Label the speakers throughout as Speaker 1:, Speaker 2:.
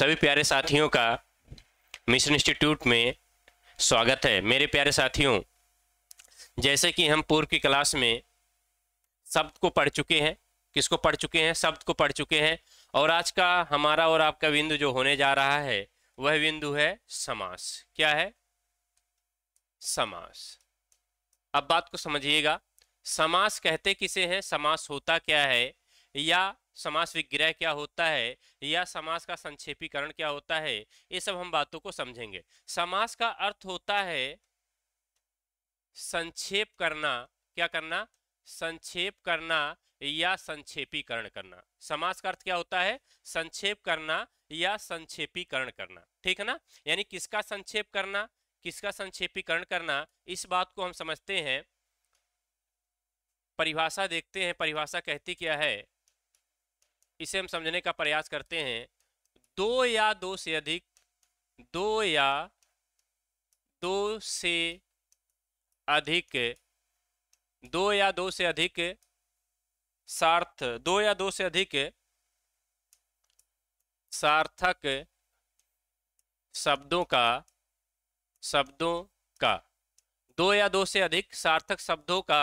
Speaker 1: सभी प्यारे साथियों का मिशन इंस्टीट्यूट में स्वागत है मेरे प्यारे साथियों जैसे कि हम पूर्व की क्लास में शब्द को पढ़ चुके हैं किसको पढ़ चुके हैं शब्द को पढ़ चुके हैं और आज का हमारा और आपका बिंदु जो होने जा रहा है वह बिंदु है समास क्या है समास अब बात को समझिएगा समास कहते किसे हैं समास होता क्या है या समास विग्रह क्या होता है या समास का संक्षेपीकरण क्या होता है ये सब हम बातों को समझेंगे समास का अर्थ होता है संक्षेप करना क्या करना संक्षेप करना या संक्षेपीकरण करना समास का अर्थ क्या होता है संक्षेप करना या संक्षेपीकरण करना ठीक है ना यानी किसका संक्षेप करना किसका संक्षेपीकरण करना इस बात को हम समझते हैं परिभाषा देखते हैं परिभाषा कहती क्या है इसे हम समझने का प्रयास करते हैं दो या दो से अधिक दो या दो से अधिक दो या दो से अधिक सार्थ दो या दो से अधिक सार्थक शब्दों का शब्दों का दो या दो से अधिक सार्थक शब्दों का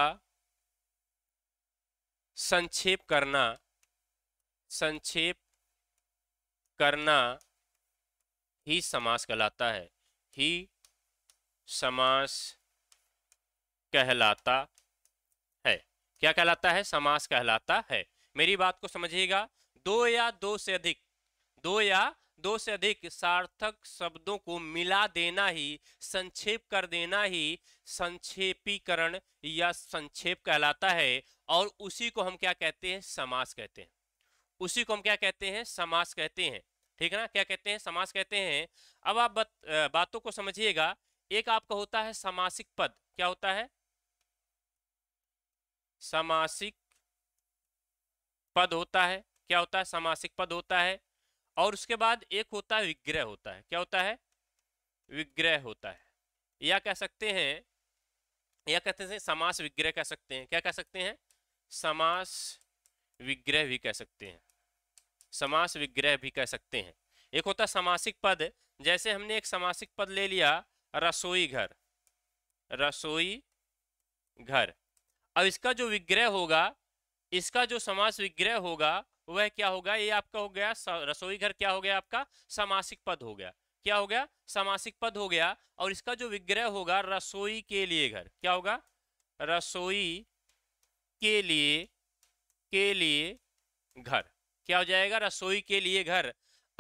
Speaker 1: संक्षेप करना संक्षेप करना ही समास कहलाता है ही समास कहलाता है क्या कहलाता है समास कहलाता है मेरी बात को समझिएगा दो या दो से अधिक दो या दो से अधिक सार्थक शब्दों को मिला देना ही संक्षेप कर देना ही संक्षेपीकरण या संक्षेप कहलाता है और उसी को हम क्या कहते हैं समास कहते हैं उसी को हम क्या कहते हैं समास कहते हैं ठीक है ना क्या कहते हैं समास कहते हैं अब आप बत, बातों को समझिएगा एक आपका होता है समासिक पद क्या होता है समासिक पद होता है क्या होता है समासिक पद होता है और उसके बाद एक होता है विग्रह होता है क्या होता है विग्रह होता है या कह सकते हैं या कहते हैं समास विग्रह कह सकते हैं क्या कह सकते हैं समास विग्रह भी कह सकते हैं समास विग्रह भी कह सकते हैं एक होता समासिक पद जैसे हमने एक समासिक पद ले लिया रसोई घर रसोई घर अब इसका जो विग्रह होगा इसका जो समास विग्रह होगा वह क्या होगा ये आपका हो गया रसोई घर क्या हो गया आपका समासिक पद हो गया क्या हो गया समासिक पद हो गया और इसका जो विग्रह होगा रसोई के लिए घर क्या होगा रसोई के लिए के लिए घर क्या हो जाएगा रसोई के लिए घर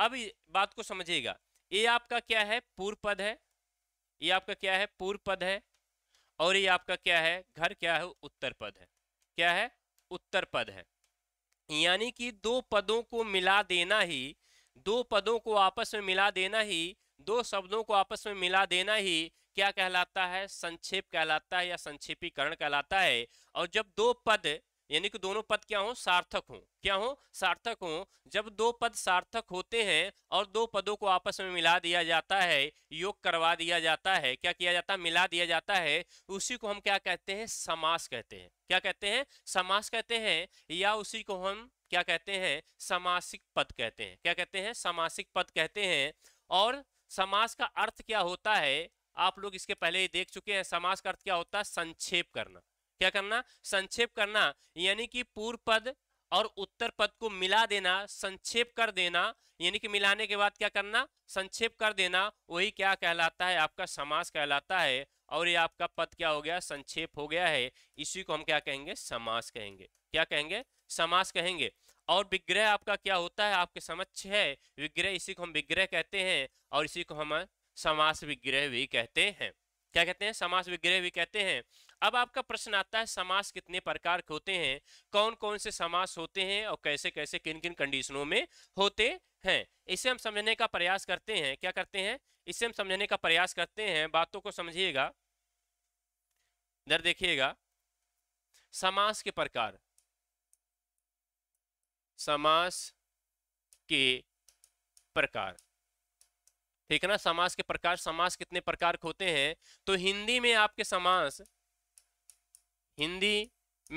Speaker 1: अब बात को समझिएगा ये आपका क्या है पूर्व पद है ये आपका क्या है पूर्व पद है और ये आपका क्या है घर क्या है उत्तर पद है क्या है उत्तर पद है यानी कि दो पदों को मिला देना ही दो पदों को आपस में मिला देना ही दो शब्दों को आपस में मिला देना ही क्या कहलाता है संक्षेप कहलाता है या संक्षेपीकरण कहलाता है और जब दो पद यानी कि दोनों पद क्या हो सार्थक हो क्या हो सार्थक हो जब दो पद सार्थक होते हैं और दो पदों को आपस में मिला दिया जाता है योग करवा दिया जाता है क्या किया जाता है मिला दिया जाता है उसी को हम क्या कहते हैं समास कहते हैं क्या कहते हैं समास कहते हैं या उसी को हम क्या कहते हैं समासिक पद कहते हैं क्या कहते हैं समासिक पद कहते हैं और समास का अर्थ क्या होता है आप लोग इसके पहले ही देख चुके हैं समास का अर्थ क्या होता है संक्षेप करना क्या करना संक्षेप करना यानी कि पूर्व पद और उत्तर पद को मिला देना संक्षेप कर देना यानी कि मिलाने के बाद क्या करना संक्षेप कर देना वही क्या कहलाता है आपका समास कहलाता है और ये आपका पद क्या हो गया संक्षेप हो गया है इसी को हम क्या कहेंगे समास कहेंगे क्या कहेंगे समास कहेंगे और विग्रह आपका क्या होता है आपके समक्ष है विग्रह इसी को हम विग्रह कहते हैं और इसी को हम समास विग्रह भी कहते हैं क्या कहते हैं समास विग्रह भी कहते हैं अब आपका प्रश्न आता है समास कितने प्रकार के होते हैं कौन कौन से समास होते हैं और कैसे कैसे किन किन कंडीशनों में होते हैं इसे हम समझने का प्रयास करते हैं क्या करते हैं इसे हम समझने का प्रयास करते हैं बातों को समझिएगा इधर देखिएगा समास के प्रकार समास के प्रकार ठीक है ना समास के प्रकार समास कितने प्रकार के होते हैं तो हिंदी में आपके समास हिंदी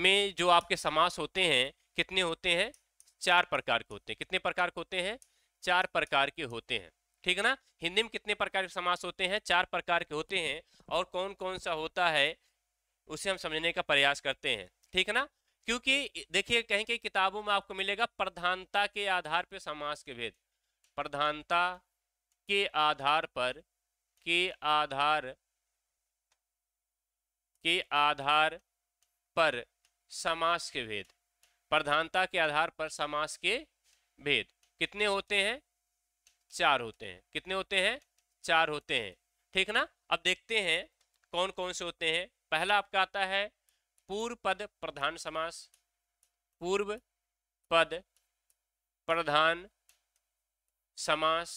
Speaker 1: में जो आपके समास होते हैं कितने होते हैं चार प्रकार के होते हैं कितने प्रकार के होते हैं चार प्रकार के होते हैं ठीक है ना हिंदी में कितने प्रकार के समास होते हैं चार प्रकार के होते हैं और कौन कौन सा होता है उसे हम समझने का प्रयास करते हैं ठीक है ना क्योंकि देखिए कहीं कहीं किताबों में आपको मिलेगा प्रधानता के आधार पर समास के भेद प्रधानता के आधार पर के आधार के आधार पर समास के भेद प्रधानता के आधार पर समास के भेद कितने होते हैं चार होते हैं कितने होते हैं चार होते हैं ठीक ना अब देखते हैं कौन कौन से होते हैं पहला आपका आता है पूर्व पद प्रधान समास पूर्व पद प्रधान समास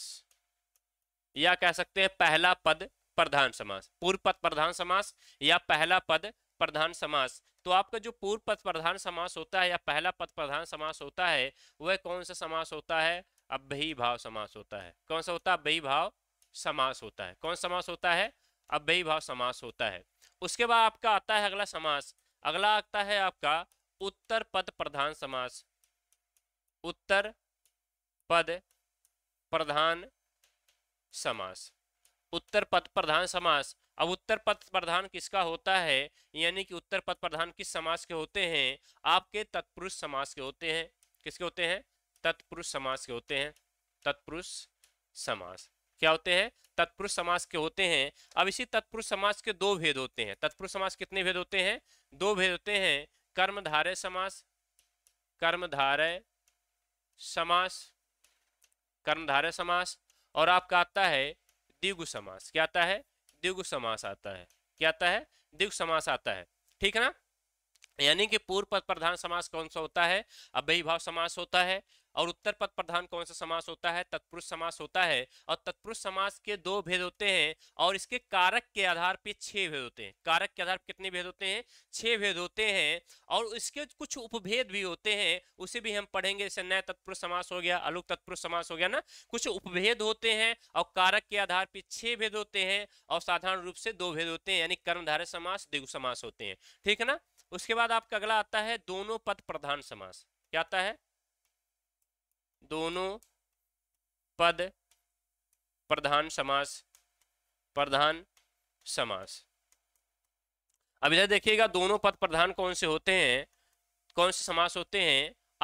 Speaker 1: या कह सकते हैं पहला पद प्रधान समास पूर्व पद प्रधान समास या पहला पद प्रधान समास तो आपका जो पूर्व पद प्रधान समास होता है या पहला पद प्रधान समास होता है वह कौन सा समास होता है अभ्ययी भाव समास होता है कौन सा होता है अभ्य भाव समास होता है कौन समास होता है अभ्य भाव समास होता है उसके बाद आपका आता है अगला समास अगला आता है आपका उत्तर पद प्रधान समास उत्तर पद प्रधान समास उत्तर पद प्रधान समास अब उत्तर पद प्रधान किसका होता है यानी कि उत्तर पद प्रधान किस समास के होते हैं आपके तत्पुरुष समास के होते हैं किसके होते हैं तत्पुरुष समास के होते हैं तत्पुरुष समास क्या होते हैं तत्पुरुष समास के होते हैं अब इसी तत्पुरुष समास के दो भेद होते हैं तत्पुरुष समास कितने भेद होते हैं दो भेद होते हैं कर्मधारय समास कर्मधारय समास कर्मधारय समास और आपका आता है द्विगु समास क्या आता है द्विगु समास आता है क्या आता है द्विगु समास आता है ठीक है ना यानी कि पूर्व पद प्रधान समास कौन सा होता है अव्ययीभाव समास होता है और उत्तर पद प्रधान कौन सा समास होता है तत्पुरुष समास होता है और तत्पुरुष समास के दो भेद होते हैं और इसके कारक के आधार पे छह भेद होते हैं कारक के आधार पर कितने भेद होते हैं छह भेद होते हैं और इसके कुछ उपभेद भी होते हैं उसे भी हम पढ़ेंगे जैसे नया तत्पुरुष समास हो गया अलुक तत्पुरुष समास हो गया ना कुछ उपभेद होते हैं और कारक के आधार पर छह भेद होते हैं और साधारण रूप से दो भेद होते हैं यानी कर्मधारय समास दिगु समास होते हैं ठीक है ना उसके बाद आपका अगला आता है दोनों पद प्रधान समास क्या आता है दोनों पद प्रधान समास प्रधान समास अब इधर देखिएगा दोनों पद प्रधान कौन से होते हैं कौन से समास होते हैं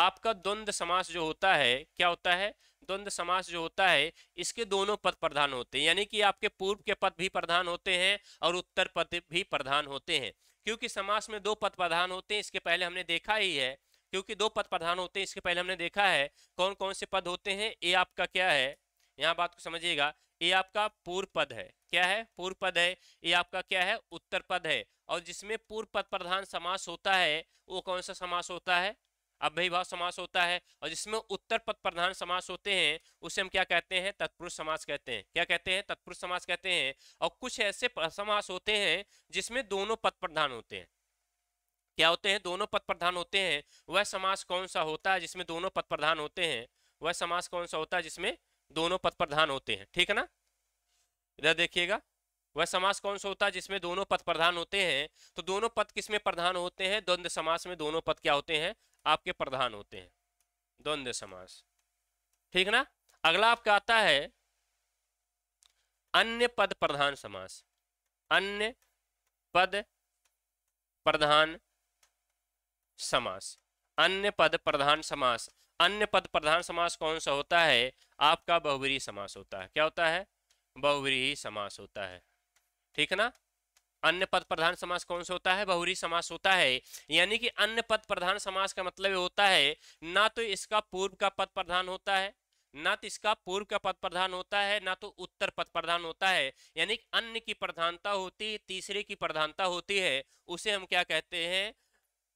Speaker 1: आपका द्वंद्व समास जो होता है क्या होता है द्वंद्व समास जो होता है इसके दोनों पद प्रधान होते हैं यानी कि आपके पूर्व के पद भी प्रधान होते हैं और उत्तर पद भी प्रधान होते हैं क्योंकि समास में दो पद प्रधान होते हैं इसके पहले हमने देखा ही है क्योंकि दो पद प्रधान होते हैं इसके पहले हमने देखा है कौन कौन से पद होते हैं ए आपका क्या है यहाँ बात को समझिएगा ये आपका पूर्व पद है क्या है पूर्व पद है ये आपका क्या है उत्तर पद है और जिसमें पूर्व पद प्रधान समास होता है वो कौन सा समास होता है अभिभाव समास होता है और जिसमें उत्तर पद प्रधान समास होते हैं उसे हम क्या कहते हैं तत्पुरुष समास कहते हैं क्या कहते हैं तत्पुरुष समास कहते हैं और कुछ ऐसे समास होते हैं जिसमें दोनों पद प्रधान होते हैं क्या होते हैं दोनों पद प्रधान होते हैं वह समास कौन सा होता है जिसमें दोनों पद प्रधान होते हैं वह समास कौन सा होता है जिसमें दोनों पद प्रधान होते हैं ठीक है ना इधर देखिएगा वह समास कौन सा होता है जिसमें दोनों पद प्रधान होते हैं तो दोनों पद किसमें प्रधान होते हैं द्वंद समास में दोनों पद क्या होते हैं आपके प्रधान होते हैं द्वंद्व समास ठीक ना अगला आपका आता है अन्य पद प्रधान समास अन्य पद प्रधान समास अन्य पद प्रधान समास अन्य पद प्रधान समास कौन सा होता है आपका बहुवरी समास होता है क्या होता है बहुवरी समास होता है ठीक है ना अन्य पद प्रधान समास कौन सा होता है बहुरी समास होता है यानी कि अन्य पद प्रधान समास का मतलब होता है ना तो इसका पूर्व का पद प्रधान होता है ना तो इसका पूर्व का पद प्रधान होता है ना तो उत्तर पद प्रधान होता है यानी अन्य की प्रधानता होती है तीसरे की प्रधानता होती है उसे हम क्या कहते हैं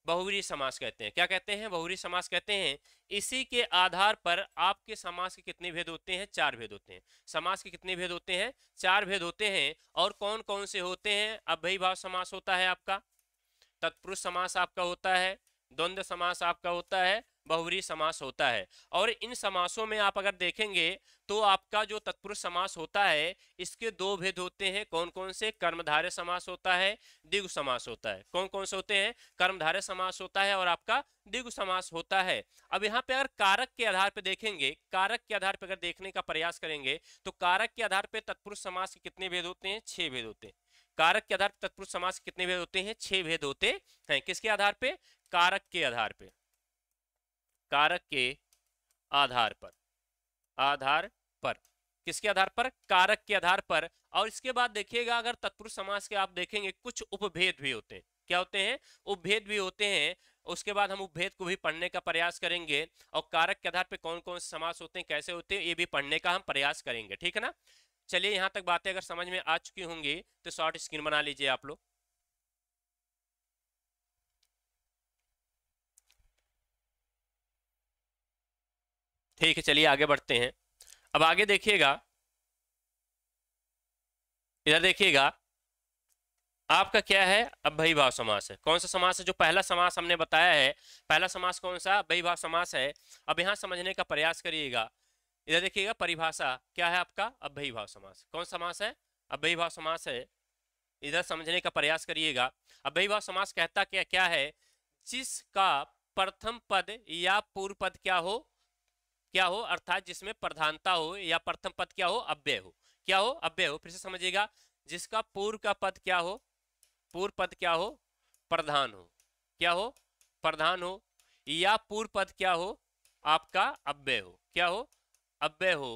Speaker 1: बहुरी समास कहते हैं क्या कहते हैं बहुरी समास कहते हैं इसी के आधार पर आपके समास के कितने भेद होते हैं चार भेद होते हैं समास के कितने भेद होते हैं चार भेद होते हैं और कौन कौन से होते हैं भाव समास होता है आपका तत्पुरुष समास आपका होता है द्वंद्व समास आपका होता है बहुवरी समास होता है और इन समासों में आप अगर देखेंगे तो आपका जो तत्पुरुष समास होता है इसके दो भेद होते हैं कौन कौन से कर्मधारय समास होता है दिग्व समास होता है कौन कौन से होते हैं कर्मधारय समास होता है और आपका दिग्व समास होता है अब यहाँ पे अगर कारक के आधार पर देखेंगे कारक के आधार पर अगर देखने का प्रयास करेंगे तो कारक के आधार पर तत्पुरुष समास के कितने भेद होते हैं छह भेद होते हैं कारक के आधार पर तत्पुरुष समास कितने भेद होते हैं छह भेद होते हैं किसके आधार पे कारक के आधार पे कारक के आधार पर आधार पर किसके आधार पर कारक के आधार पर और इसके बाद देखिएगा अगर तत्पुरुष समास के आप देखेंगे कुछ उपभेद भी होते हैं क्या होते हैं उपभेद भी होते हैं उसके बाद हम उपभेद को भी पढ़ने का प्रयास करेंगे और कारक के आधार पर कौन कौन से समास होते हैं कैसे होते हैं ये भी पढ़ने का हम प्रयास करेंगे ठीक है ना चलिए यहाँ तक बातें अगर समझ में आ चुकी होंगी तो शॉर्ट स्क्रीन बना लीजिए आप लोग ठीक है चलिए आगे बढ़ते हैं अब आगे देखिएगा इधर देखिएगा आपका क्या है अब भाई भाव समास है कौन सा समास है जो पहला समास हमने बताया है पहला समास कौन सा भाई भाव समास है अब यहाँ समझने का प्रयास करिएगा इधर देखिएगा परिभाषा क्या है आपका अब भाई भाव समास कौन समास है अब भाई भाव समास है इधर समझने का प्रयास करिएगा अब भाई भाव समास कहता क्या क्या है जिसका प्रथम पद या पूर्व पद क्या हो क्या हो अर्थात जिसमें प्रधानता हो या प्रथम पद क्या हो अव्यय हो क्या हो अव्यय हो फिर से समझिएगा जिसका पूर्व का पद क्या हो पूर्व पद क्या हो प्रधान हो क्या हो प्रधान हो या पूर्व पद क्या हो आपका अव्यय हो क्या हो अव्यय हो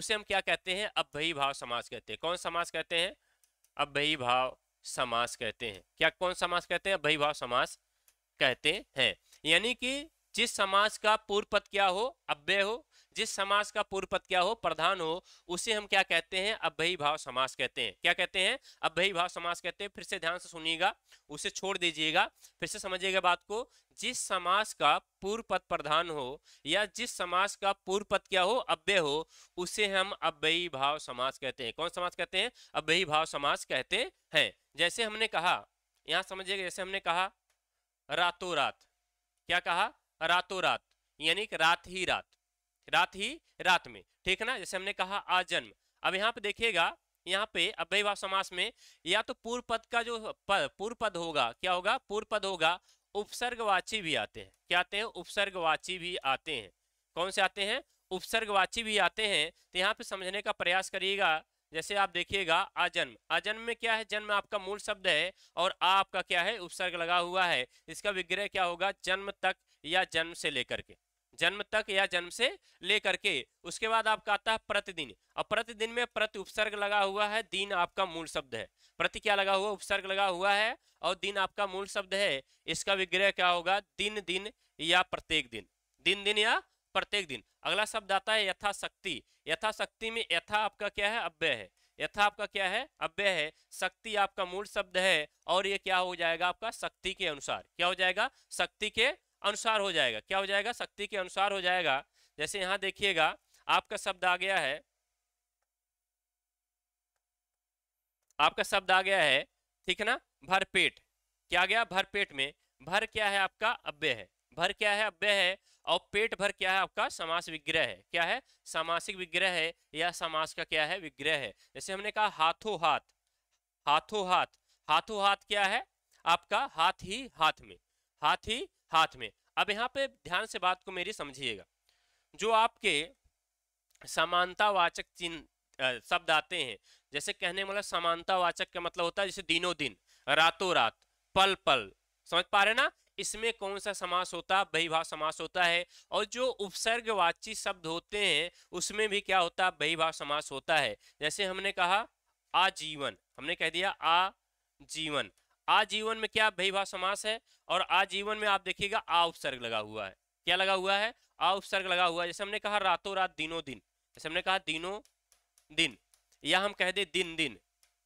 Speaker 1: उसे हम क्या कहते हैं अभ्ययी भाव समास कहते हैं कौन समास कहते हैं अभ्ययी भाव समास कहते हैं क्या कौन समास कहते हैं अभ्ययी भाव समास कहते हैं यानी कि जिस समाज का पूर्व पद क्या हो अव्यय हो जिस समाज का पूर्व पद क्या हो प्रधान हो उसे हम क्या कहते हैं अभ्ययी भाव समास कहते हैं क्या कहते हैं अभ्ययी भाव समास कहते हैं फिर से ध्यान से सुनिएगा उसे छोड़ दीजिएगा फिर से समझिएगा बात को जिस समाज का पूर्व पद प्रधान हो या जिस समाज का पूर्व पद क्या हो अव्यय हो उसे हम अव्ययी भाव समास कहते हैं कौन समास कहते हैं अव्ययी भाव समास कहते हैं जैसे हमने कहा यहां समझिएगा जैसे हमने कहा रातों रात क्या कहा रातों रात यानी कि रात ही रात रात ही रात में ठीक है ना जैसे हमने कहा आजन्म अब यहाँ पे देखिएगा यहाँ पे अव्ययभाव समास में या तो पूर्व पद का जो पूर्व पद होगा क्या होगा पूर्व पद होगा उपसर्गवाची भी आते हैं क्या आते हैं उपसर्गवाची भी आते हैं कौन से आते हैं उपसर्गवाची भी आते हैं तो यहाँ पे समझने का प्रयास करिएगा जैसे आप देखिएगा आजन्म आजन्म में क्या है जन्म आपका मूल शब्द है और आपका क्या है उपसर्ग लगा हुआ है इसका विग्रह क्या होगा जन्म तक या जन्म से लेकर के जन्म तक या जन्म से लेकर के उसके बाद आपका आता है प्रतिदिन अब प्रतिदिन में प्रति उपसर्ग लगा हुआ है दिन आपका मूल शब्द है प्रति क्या लगा हुआ उपसर्ग लगा हुआ है और दिन आपका मूल शब्द है इसका विग्रह क्या होगा दिन दिन या प्रत्येक दिन दिन दिन या प्रत्येक दिन अगला शब्द आता है यथाशक्ति यथाशक्ति में यथा आपका क्या है अव्यय है यथा आपका क्या है अव्यय है शक्ति आपका मूल शब्द है और ये क्या हो जाएगा आपका शक्ति के अनुसार क्या हो जाएगा शक्ति के अनुसार हो जाएगा क्या हो जाएगा शक्ति के अनुसार हो जाएगा जैसे यहाँ देखिएगा आपका शब्द आ गया है आपका शब्द आ गया है ठीक है ना भर पेट क्या गया भर पेट में भर क्या है आपका अव्य है भर क्या है अव्य है और पेट भर क्या है आपका समास विग्रह है क्या है सामासिक विग्रह है या समास का क्या है विग्रह है जैसे हमने कहा हाथों हाथ हाथों हाथ हाथों हाथ क्या है आपका हाथ ही हाथ में हाथ ही हाथ में अब यहाँ पे ध्यान से बात को मेरी समझिएगा जो आपके समानतावाचक चिन्ह शब्द आते हैं जैसे कहने मतलब समानतावाचक का मतलब होता है जैसे दिनों दिन रातों रात पल पल समझ पा रहे ना इसमें कौन सा समास होता है बहिभाव समास होता है और जो उपसर्गवाची शब्द होते हैं उसमें भी क्या होता है बहिभाव समास होता है जैसे हमने कहा आजीवन हमने कह दिया आ जीवन आजीवन में क्या भईभा समास है और आजीवन में आप देखिएगा आ उपसर्ग लगा हुआ है क्या लगा हुआ है आ उपसर्ग लगा हुआ है जैसे हमने कहा रातों रात दिनों दिन जैसे हमने कहा दिनों दिन या हम कह दें दिन दिन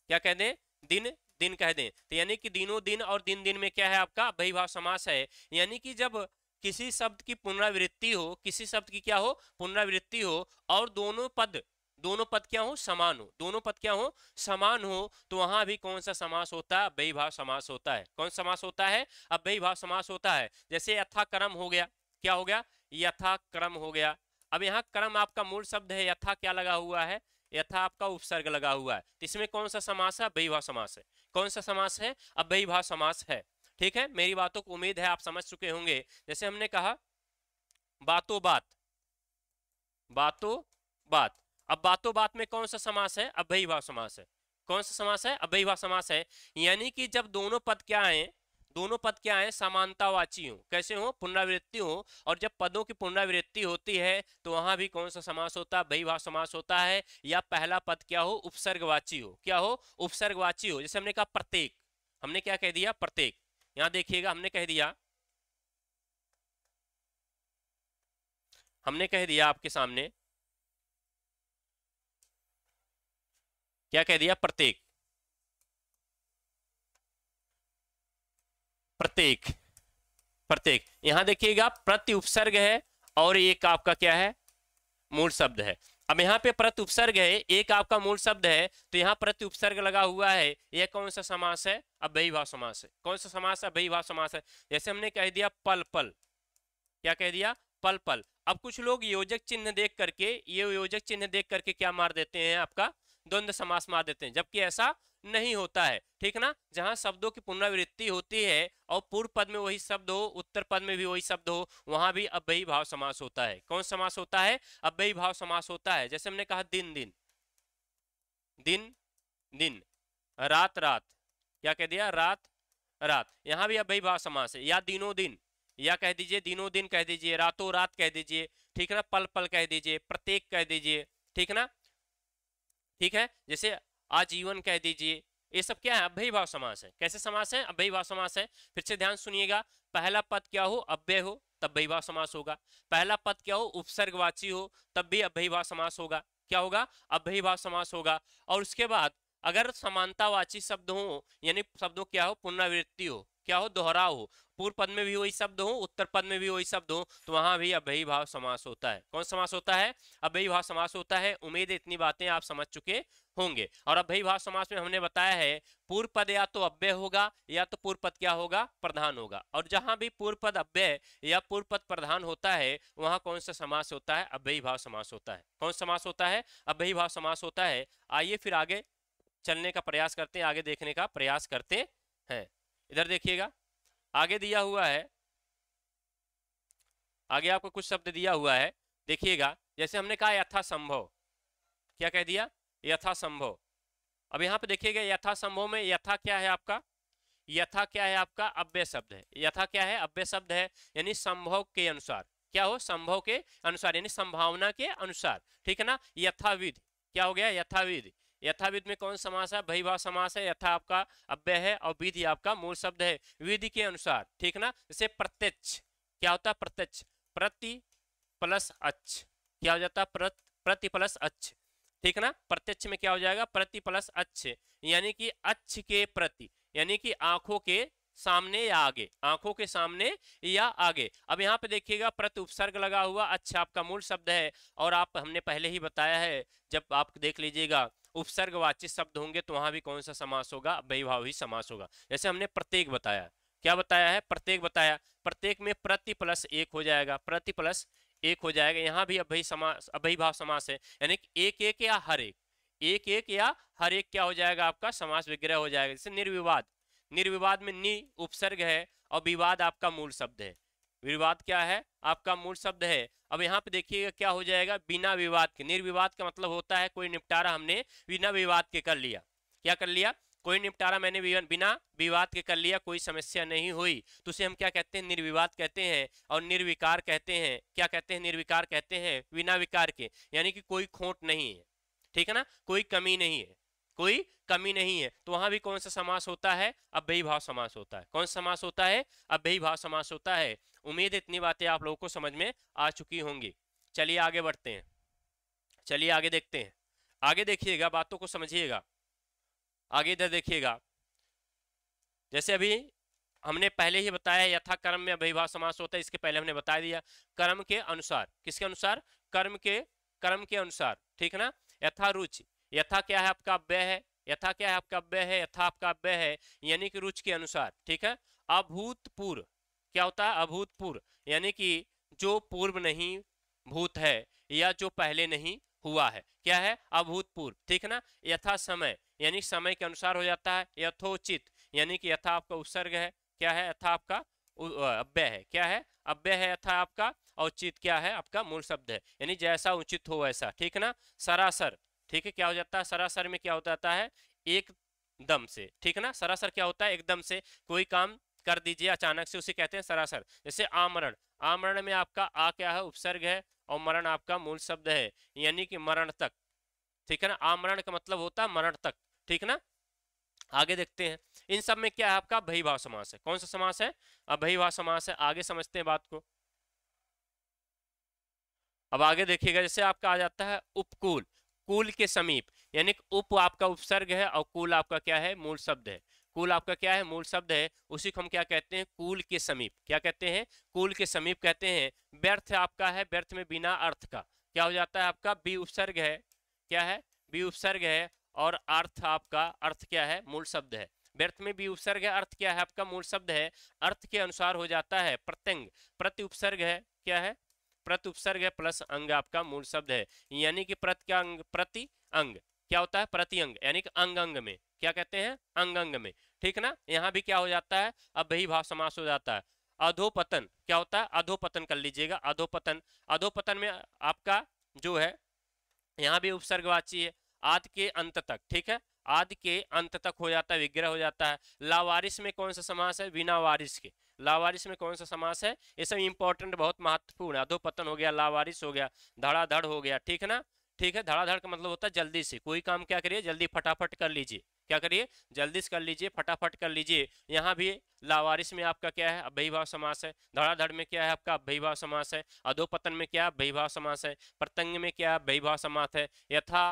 Speaker 1: क्या कह दें दिन दिन कह दें तो यानी कि दिनों दिन और दिन दिन में क्या है आपका भईभाव समास है यानी कि जब किसी शब्द की पुनरावृत्ति हो किसी शब्द की क्या हो पुनरावृत्ति हो और दोनों पद दोनों पद क्या हो समान हो दोनों पद क्या हो समान हो तो वहां भी कौन सा समास होता है अव्ययी भाव समास होता है कौन समास होता है अव्ययी भाव समास होता है जैसे यथाक्रम हो गया क्या हो गया यथाक्रम हो गया अब यहाँ क्रम आपका मूल शब्द है यथा क्या लगा हुआ है यथा आपका उपसर्ग लगा हुआ है तो इसमें कौन सा समास है अव्ययी भाव समास है कौन सा समास है अव्ययी भाव समास है ठीक है मेरी बातों को उम्मीद है आप समझ चुके होंगे जैसे हमने कहा बातों बात बातों बात अब बातों बात में कौन सा समास है अभ्ययी भाव समास है कौन सा समास है अभ्ययी भाव समास है यानी कि जब दोनों पद क्या है दोनों पद क्या है समानतावाची हो कैसे हो पुनरावृत्ति हो और जब पदों की पुनरावृत्ति होती है तो वहां भी कौन सा समास होता है भाव समास होता है या पहला पद क्या हो उपसर्गवाची हो क्या हो उपसर्गवाची हो जैसे हमने कहा प्रत्येक हमने क्या कह दिया प्रत्येक यहां देखिएगा हमने कह दिया हमने कह दिया आपके सामने क्या कह दिया प्रत्येक प्रत्येक प्रत्येक यहां देखिएगा प्रति उपसर्ग है और एक आपका क्या है मूल शब्द है अब यहाँ पे प्रति उपसर्ग है एक आपका मूल शब्द है तो यहाँ प्रति उपसर्ग लगा हुआ है यह कौन सा समास है अभ्ययी भाव समास है कौन सा समास अभ्ययी भाव समास है जैसे हमने कह दिया पल पल क्या कह दिया पल पल अब कुछ लोग योजक चिन्ह देख करके ये योजक चिन्ह देख करके क्या मार देते हैं आपका द्वंद्व समास मार देते हैं जबकि ऐसा नहीं होता है ठीक ना जहां शब्दों की पुनरावृत्ति होती है और पूर्व पद में वही शब्द हो उत्तर पद में भी वही शब्द हो वहां भी अव्ययी भाव समास होता है कौन समास होता है अव्ययी भाव समास होता है जैसे हमने कहा दिन दिन दिन दिन रात रात क्या कह दिया रात रात यहाँ भी अव्ययी भाव समास है या दिनों दिन या कह दीजिए दिनों दिन कह दीजिए रातों रात कह दीजिए ठीक ना पल पल कह दीजिए प्रत्येक कह दीजिए ठीक ना ठीक है जैसे आजीवन कह दीजिए ये सब क्या है अभ्य भाव समास है कैसे समास है अभ्य भाव समास है फिर से ध्यान सुनिएगा पहला पद क्या हो अभ्य हो तब भाव समास होगा पहला पद क्या हो उपसर्गवाची हो तब भी अभ्य भाव समास होगा क्या होगा अभ्य भाव समास होगा और उसके बाद अगर समानतावाची शब्द हो यानी शब्दों क्या हो पुनरावृत्ति हो क्या हो दोहराव हो पूर्व पद में भी वही शब्द हो उत्तर पद में भी वही शब्द हो तो वहां भी अभ्ययी भाव समास होता है कौन समास होता है अभ्ययी भाव समास होता है उम्मीद इतनी बातें आप समझ चुके होंगे और अभ्ययी भाव समास में हमने बताया है पूर्व पद या तो अव्यय होगा या तो पूर्व पद क्या होगा प्रधान होगा और जहां भी पूर्व पद अव्यय या पूर्व पद प्रधान होता है वहां कौन सा समास होता है अभ्ययी भाव समास होता है कौन समास होता है अभ्ययी भाव समास होता है आइए फिर आगे चलने का प्रयास करते हैं आगे देखने का प्रयास करते हैं इधर देखिएगा आगे दिया हुआ है आगे आपको कुछ शब्द दिया हुआ है देखिएगा जैसे हमने कहा यथासंभव क्या कह दिया यथासंभव अब यहाँ पे देखिएगा यथासंभव में यथा क्या है आपका यथा क्या है आपका अव्य शब्द है यथा क्या है अव्य शब्द है यानी संभव के अनुसार क्या हो संभव के अनुसार यानी संभावना के अनुसार ठीक है ना यथाविध क्या हो गया यथाविध यथाविध में कौन समास है भईभाव समास है यथा आपका अव्यय है और विधि आपका मूल शब्द है विधि के अनुसार ठीक ना जैसे प्रत्यक्ष क्या होता है प्रत्यक्ष प्रति प्लस अच्छ क्या हो जाता है प्रति प्लस अच्छ ठीक ना प्रत्यक्ष में क्या हो जाएगा प्रति प्लस अच्छ यानी कि अच्छ के प्रति यानी कि आंखों के सामने या आगे आंखों के सामने या आगे अब यहाँ पे देखिएगा प्रति उपसर्ग लगा हुआ अच्छा आपका मूल शब्द है और आप हमने पहले ही बताया है जब आप देख लीजिएगा उपसर्गवाची शब्द होंगे तो वहां भी कौन सा समास होगा ही समास होगा जैसे हमने प्रत्येक बताया क्या बताया है प्रत्येक बताया प्रत्येक में प्रति प्लस एक हो जाएगा प्रति प्लस एक हो जाएगा यहाँ भी अभय समास अभ्यभाव समास है यानी एक एक या हर एक एक एक या हर एक क्या हो जाएगा आपका समास विग्रह हो जाएगा जैसे निर्विवाद निर्विवाद में नि उपसर्ग है और विवाद आपका मूल शब्द है विवाद क्या है आपका मूल शब्द है अब यहाँ पे देखिएगा क्या हो जाएगा बिना विवाद के निर्विवाद का मतलब होता है कोई निपटारा हमने बिना विवाद के कर लिया क्या कर लिया कोई निपटारा मैंने बिना विवाद के कर लिया कोई समस्या नहीं हुई तो उसे हम क्या कहते हैं निर्विवाद कहते हैं और निर्विकार कहते हैं क्या कहते हैं निर्विकार कहते हैं बिना विकार के यानी कि कोई खोट नहीं है ठीक है ना कोई कमी नहीं है कोई कमी नहीं है तो वहां भी कौन सा समास होता है अव्ययी भाव समास होता है कौन सा समास होता है अव्ययी भाव समास होता है उम्मीद इतनी बातें आप लोगों को समझ में आ चुकी होंगी चलिए आगे बढ़ते हैं चलिए आगे देखते हैं आगे देखिएगा बातों को समझिएगा आगे इधर देखिएगा जैसे अभी हमने पहले ही बताया यथा कर्म में अभिभाव समास होता है इसके पहले हमने बता दिया कर्म के अनुसार किसके अनुसार कर्म के कर्म के अनुसार ठीक ना यथा रुचि यथा क्या है आपका अव्यय है यथा क्या है आपका अव्यय है यथा आपका अव्यय है यानी कि रुचि के अनुसार ठीक है अभूतपूर्व क्या होता है अभूतपूर्व यानी कि जो पूर्व नहीं भूत है या जो पहले नहीं हुआ है क्या है अभूतपूर्व ठीक है ना यथा समय यानी समय के अनुसार हो जाता है यथोचित यानी कि यथा आपका उत्सर्ग है क्या है यथा आपका अव्यय है क्या है अव्यय है यथा आपका औचित क्या है आपका मूल शब्द है यानी जैसा उचित हो वैसा ठीक है ना सरासर ठीक है क्या हो जाता है सरासर में क्या हो जाता है एकदम से ठीक है ना सरासर क्या होता है एकदम से कोई काम कर दीजिए अचानक से उसे कहते हैं सरासर जैसे आमरण आमरण में आपका आ क्या है उपसर्ग है और मरण आपका मूल शब्द है यानी कि मरण तक ठीक है ना आमरण का मतलब होता है मरण तक ठीक है ना आगे देखते हैं इन सब में क्या है आपका भईभाव समास है कौन सा समास है भाव समास है आगे समझते हैं बात को अब आगे देखिएगा जैसे आपका आ जाता है उपकूल कुल के समीप यानी उप आपका उपसर्ग है और कुल आपका क्या है मूल शब्द है कुल आपका क्या है मूल शब्द है उसी को हम क्या कहते हैं कुल के समीप क्या कहते हैं कुल के समीप कहते हैं व्यर्थ आपका है व्यर्थ में बिना अर्थ का क्या हो जाता है आपका बी उपसर्ग है क्या है बी उपसर्ग है और अर्थ आपका अर्थ क्या है मूल शब्द है व्यर्थ में भी उपसर्ग है अर्थ क्या है आपका मूल शब्द है अर्थ के अनुसार हो जाता है प्रत्यंग प्रति उपसर्ग है क्या है प्रति उपसर्ग है प्लस अंग आपका मूल शब्द है यानी कि प्रत क्या अंग प्रति अंग क्या होता है प्रति अंग यानी कि अंग अंग में क्या कहते हैं अंग अंग में ठीक ना यहाँ भी क्या हो जाता है अब वही भाव समास हो जाता है अधोपतन क्या होता है अधोपतन कर लीजिएगा अधोपतन अधोपतन में आपका जो है यहाँ भी उपसर्गवाची है आद के अंत तक ठीक है आद के अंत तक हो जाता है विग्रह हो जाता है लावारिस में कौन सा समास है बिना वारिस के लावारिस में कौन सा समास है ये सब इंपॉर्टेंट बहुत महत्वपूर्ण है अधोपतन हो गया लावारिस हो गया धड़ाधड़ हो गया ठीक है ना ठीक है धड़ाधड़ का मतलब होता है जल्दी से कोई काम क्या करिए जल्दी फटाफट कर लीजिए क्या करिए जल्दी से कर लीजिए फटाफट कर लीजिए यहाँ भी लावारिस में आपका क्या है अभिभाव समास है धड़ाधड़ में क्या है आपका अभिभाव समास है अधोपतन में क्या अभिभाव समास है प्रतंग में क्या अभिभाव समास है यथा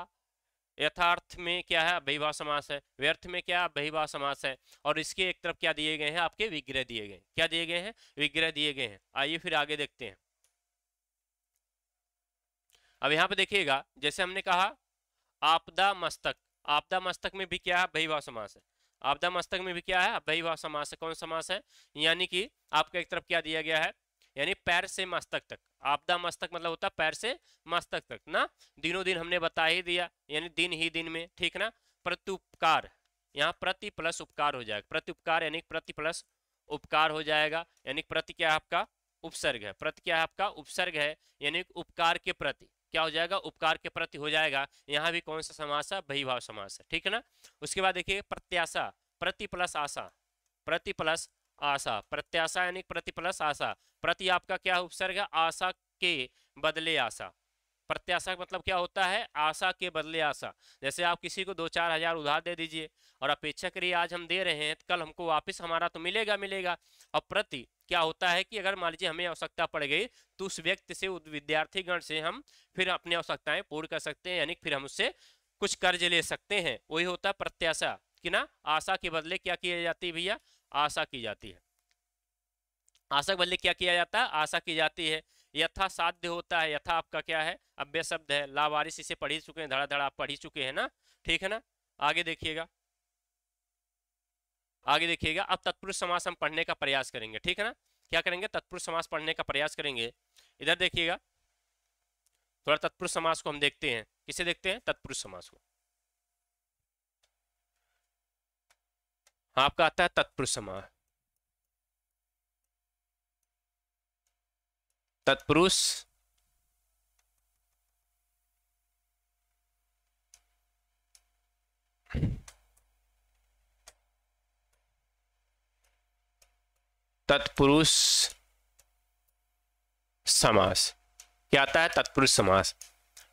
Speaker 1: यथार्थ में क्या है अभिभा समास है व्यर्थ में क्या अभिभा समास है और इसके एक तरफ क्या दिए गए हैं आपके विग्रह दिए गए क्या दिए गए हैं विग्रह दिए गए हैं आइए फिर आगे देखते हैं अब यहाँ पे देखिएगा जैसे हमने कहा आपदा मस्तक आपदा मस्तक में भी क्या है अभिभा समास है आपदा मस्तक में भी क्या है अभिभा समास है कौन समास है यानी कि आपका एक तरफ क्या दिया गया है यानी पैर से मस्तक तक आपदा मस्तक मतलब होता है पैर से मस्तक तक ना दिनों दिन हमने बता ही दिया यानी दिन ही दिन में ठीक ना प्रत्युपकार यहाँ प्रति प्लस उपकार हो जाएगा प्रत्युपकार यानी प्रति प्लस उपकार हो जाएगा यानी प्रति क्या आपका उपसर्ग है प्रति क्या आपका उपसर्ग है यानी उपकार के प्रति क्या हो जाएगा उपकार के प्रति हो जाएगा यहाँ भी कौन सा समास है बहिभाव समास है ठीक है ना उसके बाद देखिए प्रत्याशा प्रति प्लस आशा प्रति प्लस आशा प्रत्याशा यानी प्रति प्लस आशा प्रति आपका क्या उपसर्ग आशा के बदले आशा प्रत्याशा मतलब क्या होता है आशा के बदले आशा जैसे आप किसी को दो चार हजार उधार दे दीजिए और अपेक्षा करिए आज हम दे रहे हैं तो कल हमको वापस हमारा तो मिलेगा मिलेगा और प्रति क्या होता है कि अगर मान लीजिए हमें आवश्यकता पड़ गई तो उस व्यक्ति से विद्यार्थी गण से हम फिर अपनी आवश्यकताएं पूर्ण कर सकते हैं यानी फिर हम उससे कुछ कर्ज ले सकते हैं वही होता है प्रत्याशा कि ना आशा के बदले क्या किया जाती है भैया आशा की जाती है आशा बल्ले क्या किया जाता है आशा की जाती है यथा साध्य होता है यथा आपका क्या है अव्य शब्द है लावारिस इसे पढ़ ही चुके हैं धड़ा धड़ा आप पढ़ ही चुके हैं ना ठीक है ना आगे देखिएगा आगे देखिएगा अब तत्पुरुष समास हम पढ़ने का प्रयास करेंगे ठीक है ना क्या करेंगे तत्पुरुष समास पढ़ने का प्रयास करेंगे इधर देखिएगा थोड़ा तत्पुरुष समास को हम देखते हैं किसे देखते हैं तत्पुरुष समास को आपका आता है तत्पुरुष समाह तत्पुरुष तत्पुरुष समास क्या आता है तत्पुरुष समास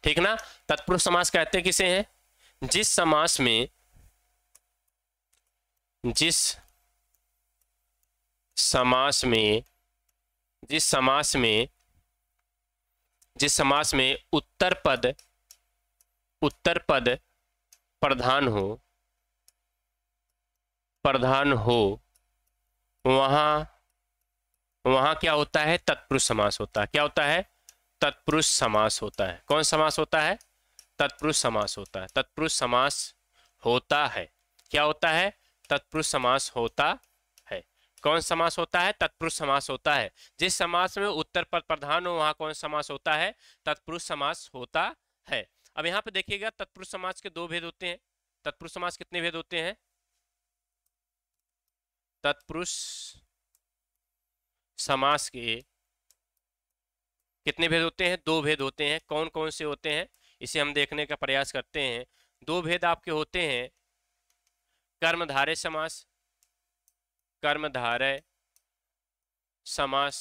Speaker 1: ठीक ना तत्पुरुष समास कहते किसे हैं जिस समास में जिस समास में जिस समास में जिस समास में उत्तर पद उत्तर पद प्रधान हो प्रधान हो वहां वहां क्या होता है तत्पुरुष समास होता है क्या होता है तत्पुरुष समास होता है कौन समास होता है तत्पुरुष समास होता है तत्पुरुष समास होता है क्या होता है तत्पुरुष समास होता है कौन समास होता है तत्पुरुष समास होता है जिस समास में उत्तर पद प्रधान हो वहां कौन समास होता है तत्पुरुष समास होता है अब यहाँ पे देखिएगा तत्पुरुष समास के दो भेद होते हैं तत्पुरुष समास कितने भेद होते हैं तत्पुरुष समास के कितने भेद होते हैं दो भेद होते हैं कौन कौन से होते हैं इसे हम देखने का प्रयास करते हैं दो भेद आपके होते हैं कर्मधारय समास कर्मधारय समास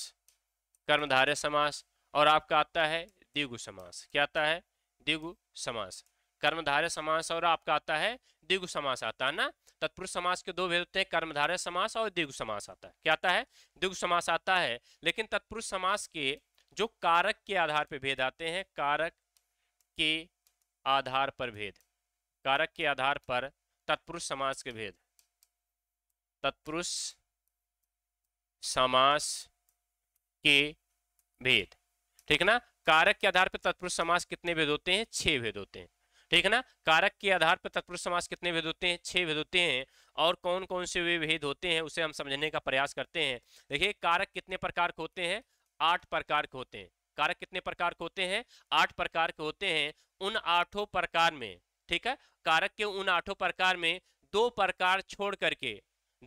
Speaker 1: कर्मधारय समास और आपका आता है दिगु समास क्या आता है दिगु समास कर्मधारय समास और आपका आता है दिगु समास आता है ना तत्पुरुष समास के दो भेद होते हैं कर्मधारय समास और दिगु समास आता है क्या आता है दिगु समास आता है लेकिन तत्पुरुष समास के जो कारक के आधार पर भेद आते हैं कारक के आधार पर भेद कारक के आधार पर तत्पुरुष समास के भेद तत्पुरुष समास के भेद ठीक है ना कारक के आधार पर तत्पुरुष समास कितने भेद होते हैं छह भेद होते हैं ठीक है ना कारक के आधार पर तत्पुरुष समास कितने भेद होते हैं छह भेद होते हैं और कौन कौन से वे भेद होते हैं उसे हम समझने का प्रयास करते हैं देखिए कारक कितने प्रकार के होते हैं आठ प्रकार के होते हैं कारक कितने प्रकार के होते हैं आठ प्रकार के होते हैं उन आठों प्रकार में ठीक है कारक के उन आठों प्रकार में दो प्रकार छोड़ करके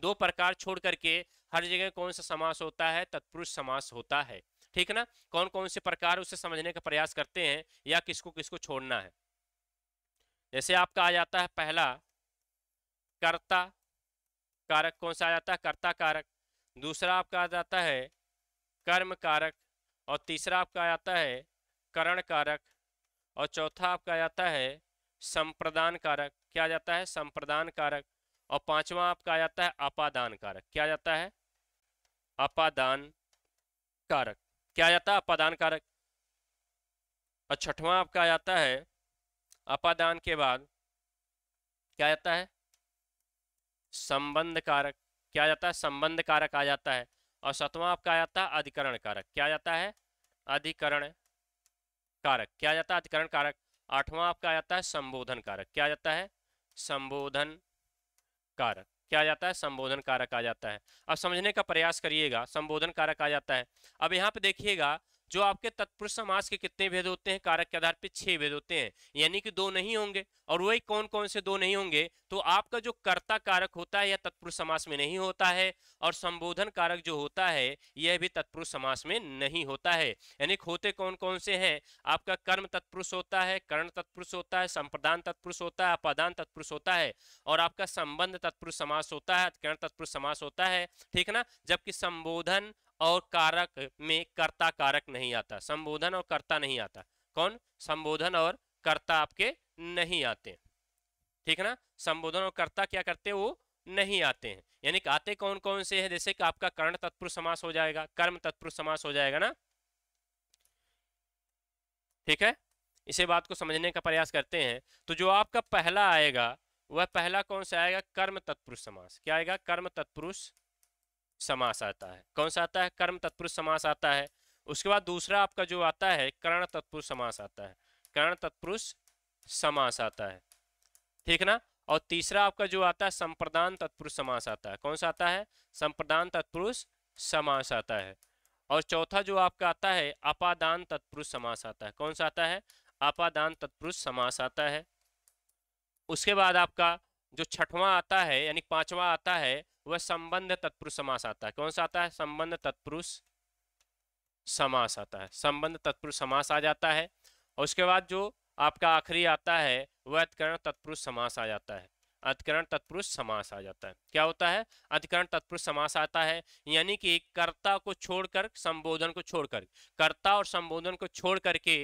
Speaker 1: दो प्रकार छोड़ करके हर जगह कौन सा समास होता है तत्पुरुष समास होता है ठीक है ना कौन कौन से प्रकार उसे समझने का प्रयास करते हैं या किसको किसको छोड़ना है जैसे आपका आ जाता है पहला कर्ता कारक कौन सा आ जाता है कर्ता कारक दूसरा आपका आ जाता है कर्म कारक और तीसरा आपका आ जाता है करण कारक और चौथा आपका आ जाता है संप्रदान कारक क्या जाता है संप्रदान कारक और पांचवा आपका आ जाता है अपादान कारक क्या जाता है अपादान कारक क्या जाता है अपादान कारक और छठवां आपका आ जाता है अपादान के बाद क्या जाता है संबंध कारक क्या जाता है संबंध कारक आ जाता है और सतवां आपका आ जाता है अधिकरण कारक क्या जाता है अधिकरण कारक क्या जाता है अधिकरण कारक आठवां आपका आ जाता है संबोधन कारक क्या आ जाता है संबोधन कारक क्या आ जाता है संबोधन कारक आ जाता है अब समझने का प्रयास करिएगा संबोधन कारक आ जाता है अब यहाँ पे देखिएगा जो आपके तत्पुरुष समास के कितने भेद होते हैं कारक के आधार पर छह भेद होते हैं यानी कि दो नहीं होंगे और वही कौन कौन से दो नहीं होंगे तो आपका जो कर्ता कारक होता है यह तत्पुरुष समास में नहीं होता है और संबोधन कारक जो होता है यह भी तत्पुरुष समास में नहीं होता है यानी होते कौन कौन से हैं आपका कर्म तत्पुरुष होता है कर्ण तत्पुरुष होता है संप्रदान तत्पुरुष होता है अपादान तत्पुरुष होता है और आपका संबंध तत्पुरुष समास होता है कर्ण तत्पुरुष समास होता है ठीक है ना जबकि संबोधन और कारक में कर्ता कारक नहीं आता संबोधन और कर्ता नहीं आता कौन संबोधन और कर्ता आपके नहीं आते ठीक है ना संबोधन और कर्ता क्या करते वो नहीं आते हैं यानी कि आते कौन कौन से हैं जैसे कि आपका कर्ण तत्पुरुष समास हो जाएगा कर्म तत्पुरुष समास हो जाएगा ना ठीक है इसे बात को समझने का प्रयास करते हैं तो जो आपका पहला आएगा वह पहला कौन सा आएगा कर्म तत्पुरुष समास क्या आएगा कर्म तत्पुरुष समास आता है कौन सा आता है कर्म तत्पुरुष समास आता है उसके बाद दूसरा आपका जो आता है कर्ण तत्पुरुष समास आता है कर्ण तत्पुरुष समास आता है ठीक ना और तीसरा आपका जो आता है संप्रदान तत्पुरुष समास आता है कौन सा आता है संप्रदान तत्पुरुष समास आता है और चौथा जो आपका आता है अपादान तत्पुरुष समास आता है कौन सा आता है अपादान तत्पुरुष समास आता है उसके बाद आपका जो छठवां आता है यानी पांचवा आता है वह संबंध तत्पुरुष समास आता है कौन सा आता है संबंध तत्पुरुष समास आता है संबंध तत्पुरुष समास आ जाता है और उसके बाद जो आपका आखिरी आता है वह अधिकरण तत्पुरुष समास आ जाता है अधिकरण तत्पुरुष समास आ जाता है क्या होता है अधिकरण तत्पुरुष समास आता है यानी कि कर्ता को छोड़कर संबोधन को छोड़कर कर्ता और संबोधन को छोड़ करके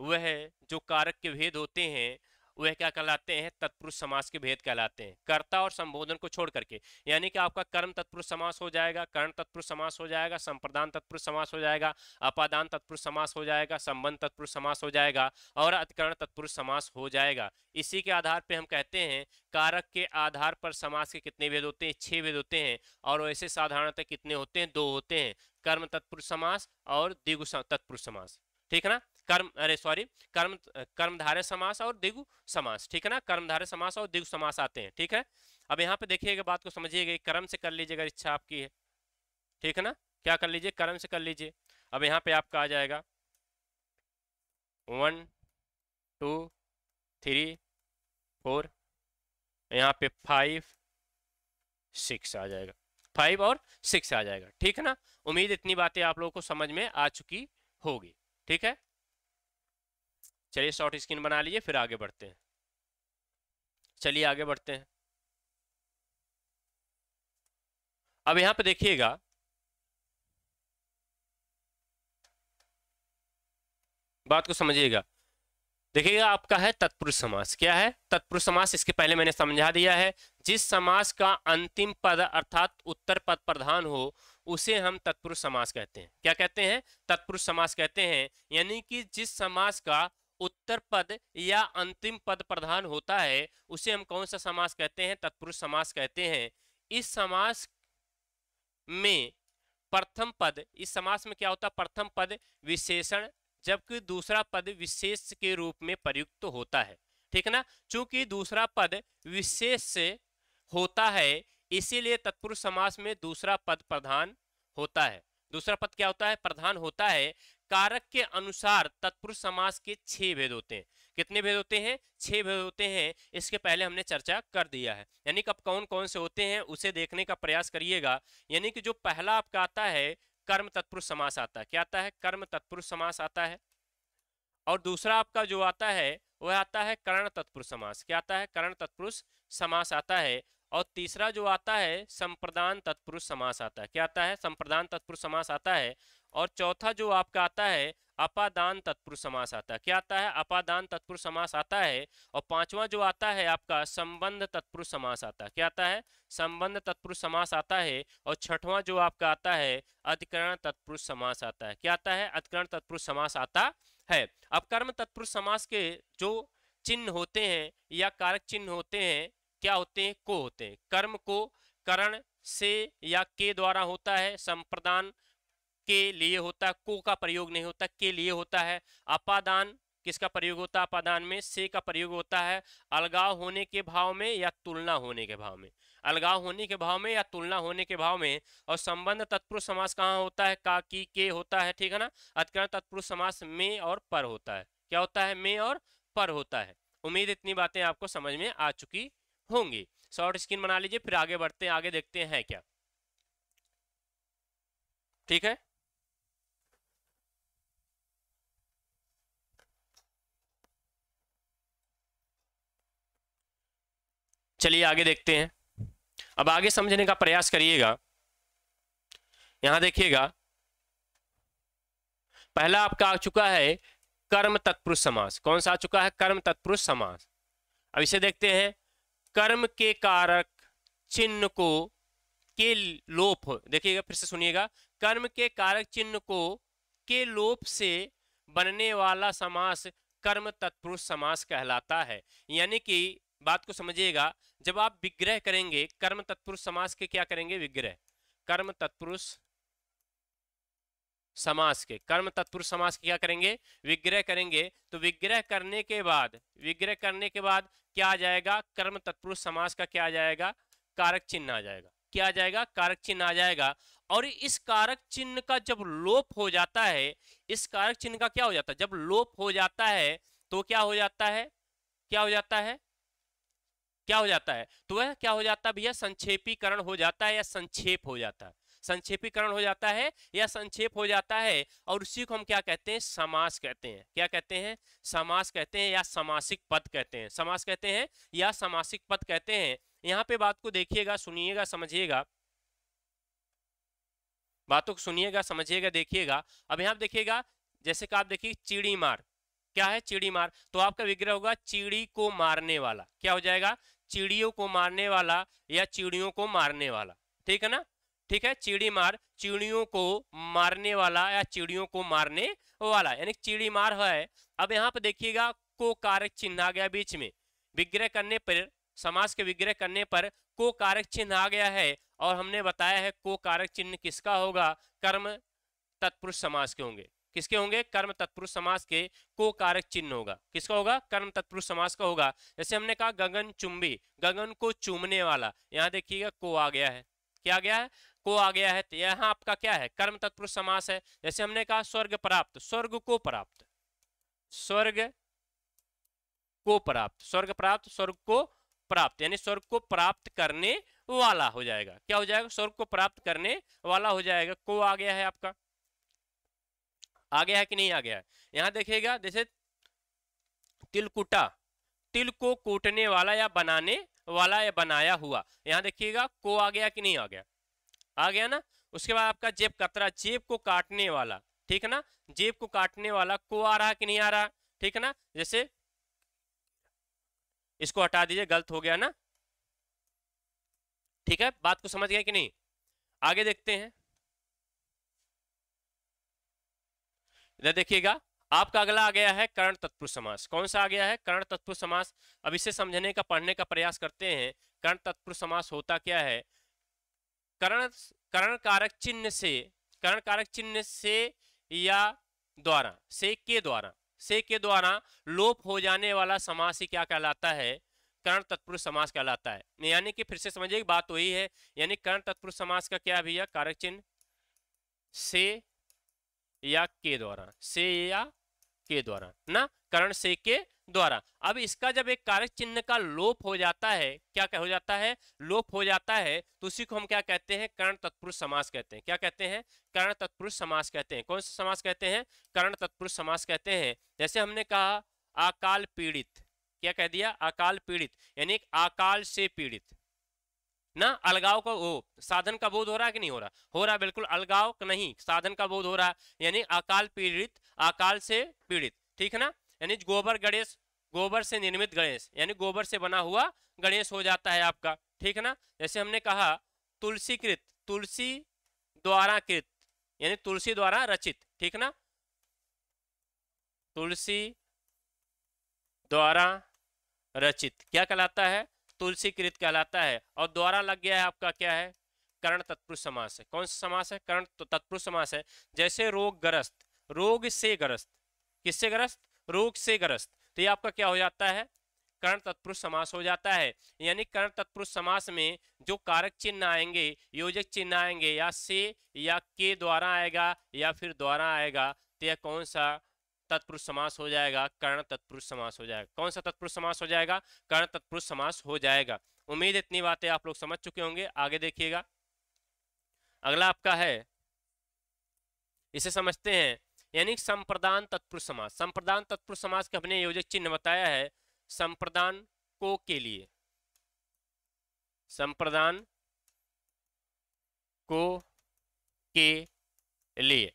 Speaker 1: वह जो कारक के भेद होते हैं वह क्या कहलाते हैं तत्पुरुष समास के भेद कहलाते हैं कर्ता और संबोधन को छोड़ करके यानी कि आपका कर्म तत्पुरुष समास हो जाएगा कर्ण तत्पुरुष समास हो जाएगा संप्रदान तत्पुरुष समास हो जाएगा अपादान तत्पुरुष समास हो जाएगा संबंध तत्पुरुष समास हो जाएगा और अतिकरण तत्पुरुष समास हो जाएगा इसी के आधार पर हम कहते हैं कारक के आधार पर समास के कितने भेद होते हैं छह भेद होते हैं और वैसे साधारणतः कितने होते हैं दो होते हैं कर्म तत्पुरुष समास और दिगु तत्पुरुष समास ठीक है ना कर्म अरे सॉरी कर्म कर्मधारय समास और दिगु समास ठीक है ना कर्मधारय समास और दिगु समास आते हैं ठीक है अब यहाँ पे देखिएगा बात को समझिएगा कर्म से कर लीजिए अगर इच्छा आपकी है ठीक है ना क्या कर लीजिए कर्म से कर लीजिए अब यहाँ पे आपका आ जाएगा वन टू थ्री फोर यहाँ पे फाइव सिक्स आ जाएगा फाइव और सिक्स आ जाएगा ठीक है ना उम्मीद इतनी बातें आप लोगों को समझ में आ चुकी होगी ठीक है चलिए शॉर्ट स्क्रीन बना लीजिए फिर आगे बढ़ते हैं चलिए आगे बढ़ते हैं अब यहां पे देखिएगा बात को समझिएगा देखिएगा आपका है तत्पुरुष समास क्या है तत्पुरुष समास इसके पहले मैंने समझा दिया है जिस समास का अंतिम पद अर्थात उत्तर पद प्रधान हो उसे हम तत्पुरुष समास कहते हैं क्या कहते हैं तत्पुरुष समास कहते हैं यानी कि जिस समास का उत्तर पद या अंतिम पद प्रधान होता है उसे हम कौन सा समास कहते हैं तत्पुरुष समास कहते हैं इस समास में प्रथम पद इस समास में क्या होता है प्रथम पद विशेषण जबकि दूसरा पद विशेष के रूप में प्रयुक्त तो होता है ठीक है ना चूंकि दूसरा पद विशेष होता है इसीलिए तत्पुरुष समास में दूसरा पद प्रधान होता है दूसरा पद क्या होता है प्रधान होता है कारक के अनुसार तत्पुरुष समास के छह भेद होते हैं कितने भेद होते हैं छह भेद होते हैं इसके पहले हमने चर्चा कर दिया है यानी कि अब कौन कौन से होते हैं उसे देखने का प्रयास करिएगा यानी कि जो पहला आपका आता है कर्म तत्पुरुष समास आता है क्या आता है कर्म तत्पुरुष समास आता है और दूसरा आपका जो आता है वह आता है कर्ण तत्पुरुष समास क्या आता है कर्ण तत्पुरुष समास आता है और तीसरा जो आता है संप्रदान तत्पुरुष समास आता है क्या आता है संप्रदान तत्पुरुष समास आता है और चौथा जो आपका आता है अपादान तत्पुरुष समास आता है क्या आता है अपादान तत्पुरुष समास आता है और पांचवा जो आता है आपका संबंध तत्पुरुष समास आता है क्या आता है संबंध तत्पुरुष समास आता है और छठवां जो आपका आता है अधिकरण तत्पुरुष समास आता है क्या आता है अधिकरण तत्पुरुष समास आता है अब कर्म तत्पुरुष समास के जो चिन्ह होते हैं या कारक चिन्ह होते हैं क्या होते हैं को होते हैं कर्म को करण से या के द्वारा होता है संप्रदान के लिए होता है को का प्रयोग नहीं होता के लिए होता है अपादान किसका प्रयोग होता है अपादान में से का प्रयोग होता है अलगाव होने के भाव में या तुलना होने के भाव में अलगाव होने के भाव में या तुलना होने के भाव में और संबंध तत्पुरुष समास कहाँ होता है का की के होता है ठीक है ना अतकरण तत्पुरुष समास में और पर होता है क्या होता है में और पर होता है उम्मीद इतनी बातें आपको समझ में आ चुकी होंगी शॉर्ट स्क्रीन बना लीजिए फिर आगे बढ़ते हैं आगे देखते हैं क्या ठीक है चलिए आगे देखते हैं अब आगे समझने का प्रयास करिएगा यहां देखिएगा पहला आपका आ चुका है कर्म तत्पुरुष समास कौन सा आ चुका है कर्म तत्पुरुष समास अब इसे देखते हैं कर्म के कारक चिन्ह को के लोप देखिएगा फिर से सुनिएगा कर्म के कारक चिन्ह को के लोप से बनने वाला समास कर्म तत्पुरुष समास कहलाता है यानी कि बात को समझिएगा जब आप विग्रह करेंगे कर्म तत्पुरुष समास के क्या करेंगे विग्रह कर्म तत्पुरुष समास के कर्म तत्पुरुष समास के क्या करेंगे विग्रह करेंगे तो विग्रह करने के बाद विग्रह करने के बाद क्या आ जाएगा कर्म तत्पुरुष समास का क्या आ जाएगा कारक चिन्ह आ जाएगा क्या आ जाएगा कारक चिन्ह आ जाएगा और इस कारक चिन्ह का जब लोप हो जाता है इस कारक चिन्ह का क्या हो जाता है जब लोप हो जाता है तो क्या हो जाता है क्या हो जाता है क्या हो जाता है तो वह क्या हो जाता है भैया संक्षेपीकरण हो जाता है या संक्षेप हो जाता है संक्षेपीकरण हो जाता है या संक्षेप हो जाता है और उसी को हम क्या कहते हैं समास कहते हैं क्या कहते हैं समास कहते हैं या समासिक पद कहते हैं समास कहते हैं या समासिक पद कहते हैं यहाँ पे बात को देखिएगा सुनिएगा समझिएगा बातों को सुनिएगा समझिएगा देखिएगा अब यहाँ देखिएगा जैसे कि आप देखिए चिड़ी मार क्या है चिड़ी मार तो आपका विग्रह होगा चिड़ी को मारने वाला क्या हो जाएगा चिड़ियों को मारने वाला या चिड़ियों को मारने वाला ठीक है ना ठीक है चिड़ी मार चिड़ियों को मारने वाला या चिड़ियों को मारने वाला यानी चिड़ी मार है अब यहाँ पे देखिएगा को कारक चिन्ह आ गया बीच में विग्रह करने पर समाज के विग्रह करने पर को कारक चिन्ह आ गया है और हमने बताया है को कारक चिन्ह किसका होगा कर्म तत्पुरुष समाज के होंगे किसके होंगे कर्म तत्पुरुष समास के को कारक चिन्ह होगा किसका होगा कर्म तत्पुरुष समास का होगा जैसे हमने कहा गगन चुंबी गगन को चूमने वाला यहाँ देखिएगा को आ गया है क्या गया है को आ गया है तो यहाँ आपका क्या है कर्म तत्पुरुष समास है जैसे हमने कहा स्वर्ग प्राप्त स्वर्ग को प्राप्त स्वर्ग को प्राप्त स्वर्ग प्राप्त स्वर्ग को प्राप्त यानी स्वर्ग को प्राप्त करने वाला हो जाएगा क्या हो जाएगा स्वर्ग को प्राप्त करने वाला हो जाएगा को आ गया है आपका आ गया है कि नहीं आ गया है यहाँ देखिएगा जैसे तिलकुटा तिल को कूटने वाला या बनाने वाला या बनाया हुआ यहाँ देखिएगा को आ गया कि नहीं आ गया आ गया ना उसके बाद आपका जेब कतरा जेब को काटने वाला ठीक है ना जेब को काटने वाला को आ रहा कि नहीं आ रहा ठीक है ना जैसे इसको हटा दीजिए गलत हो गया ना ठीक है बात को समझ गए कि नहीं आगे देखते हैं इधर देखिएगा आपका अगला आ गया है करण तत्पुरुष समास कौन सा आ गया है करण तत्पुरुष समास अब इसे समझने का पढ़ने का प्रयास करते हैं करण तत्पुरुष समास होता क्या है करण करण कारक चिन्ह से करण कारक चिन्ह से या द्वारा से के द्वारा से के द्वारा लोप हो जाने वाला समास ही क्या कहलाता है कर्ण तत्पुरुष समास कहलाता है यानी कि फिर से समझिए बात वही है यानी करण तत्पुरुष समास का क्या भैया कारक चिन्ह से या के द्वारा से या के द्वारा ना करण से के द्वारा अब इसका जब एक कारक चिन्ह का लोप हो जाता है क्या हो जाता है लोप हो जाता है तो उसी को हम क्या कहते हैं कर्ण तत्पुरुष समास कहते हैं क्या कहते हैं कर्ण तत्पुरुष समास कहते हैं कौन सा समास कहते हैं कर्ण तत्पुरुष समास कहते हैं जैसे हमने कहा अकाल पीड़ित क्या कह दिया अकाल पीड़ित यानी अकाल से पीड़ित ना अलगाव का वो साधन का बोध हो रहा है कि नहीं हो रहा हो रहा बिल्कुल अलगाव नहीं साधन का बोध हो रहा है यानी अकाल पीड़ित अकाल से पीड़ित ठीक है ना यानी गोबर गणेश गोबर से निर्मित गणेश यानी गोबर से बना हुआ गणेश हो जाता है आपका ठीक है ना जैसे हमने कहा तुलसीकृत तुलसी द्वारा कृत यानी तुलसी द्वारा रचित ठीक ना तुलसी द्वारा रचित क्या कहलाता है तुलसीकृत कहलाता है और द्वारा लग गया है आपका क्या है करण तत्पुरुष समास है कौन सा समास है करण तो तत्पुरुष समास है जैसे रोग ग्रस्त रोग से ग्रस्त किससे ग्रस्त रोग से ग्रस्त तो ये आपका क्या हो जाता है कर्ण तत्पुरुष समास हो जाता है यानी कर्ण तत्पुरुष समास में जो कारक चिन्ह आएंगे योजक चिन्ह आएंगे या से या के द्वारा आएगा या फिर द्वारा आएगा तो यह कौन सा तत्पुरुष समास हो जाएगा कर्ण तत्पुरुष समास हो जाएगा कौन सा तत्पुरुष समास हो जाएगा कर्ण तत्पुरुष समास हो जाएगा उम्मीद इतनी बातें आप लोग समझ चुके होंगे आगे देखिएगा अगला आपका है इसे समझते हैं यानी संप्रदान तत्पुरुष समास संप्रदान तत्पुरुष समास के हमने योजक चिन्ह बताया है संप्रदान को के लिए संप्रदान को के लिए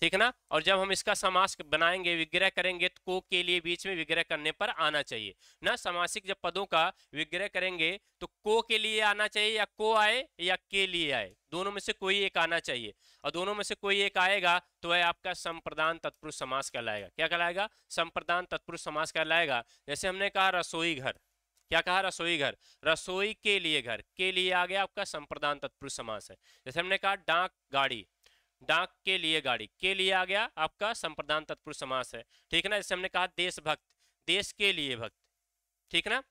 Speaker 1: ठीक है ना और जब हम इसका समास बनाएंगे विग्रह करेंगे तो को के लिए बीच में विग्रह करने पर आना चाहिए ना समासिक जब पदों का विग्रह करेंगे तो को के लिए आना चाहिए या को आए या के लिए आए दोनों में से कोई एक आना चाहिए और दोनों में से कोई एक आएगा तो वह आपका संप्रदान तत्पुरुष समास कहलाएगा क्या कहलाएगा संप्रदान तत्पुरुष समास कहलाएगा जैसे हमने कहा रसोई घर क्या कहा रसोई घर रसोई के लिए घर के लिए आ गया आपका संप्रदान तत्पुरुष समास है जैसे हमने कहा डाक गाड़ी डाक के लिए गाड़ी के लिए आ गया आपका संप्रदान तत्पुरुष समास है ठीक है ना जैसे हमने कहा देशभक्त देश के लिए भक्त ठीक है ना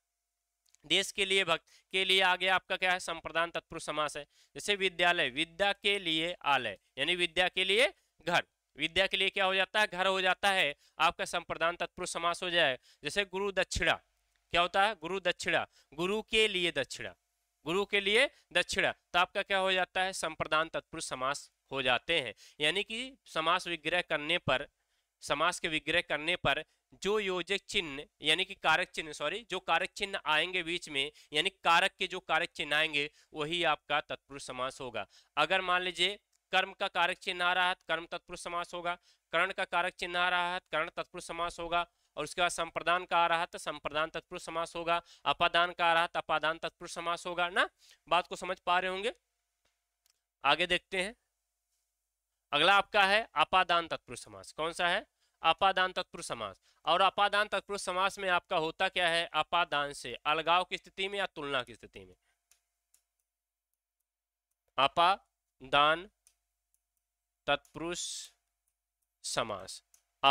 Speaker 1: देश के लिए भक्त के लिए गया आपका क्या है संप्रदान तत्पुरुष समास है जैसे विद्यालय विद्या के लिए आलय यानी विद्या के लिए घर विद्या के लिए क्या हो जाता है घर हो जाता है आपका संप्रदान तत्पुरुष समास हो जाए जैसे गुरु दक्षिणा क्या होता है गुरु दक्षिणा गुरु के लिए दक्षिणा गुरु के लिए दक्षिणा तो आपका क्या हो जाता है संप्रदान तत्पुरुष समास हो जाते हैं यानी कि समास विग्रह करने पर समास के विग्रह करने पर जो योजक चिन्ह यानी कि कारक चिन्ह सॉरी जो कारक चिन्ह आएंगे बीच में यानी कारक के जो कारक चिन्ह आएंगे वही आपका तत्पुरुष समास होगा अगर मान लीजिए कर्म का कारक चिन्ह आ रहा है कर्म तत्पुरुष समास होगा कर्ण का कारक चिन्ह आ रहा है कर्ण तत्पुरुष समास होगा और उसके बाद संप्रदान का आ रहा है तो संप्रदान तत्पुरुष समास होगा अपादान का आ रहा तो अपादान तत्पुरुष समास होगा ना बात को समझ पा रहे होंगे आगे देखते हैं अगला आपका है आपादान तत्पुरुष समास कौन सा है आपादान तत्पुरुष समास और आपादान तत्पुरुष समास में आपका होता क्या है आपादान से अलगाव की स्थिति में या तुलना की स्थिति में आपादान तत्पुरुष समास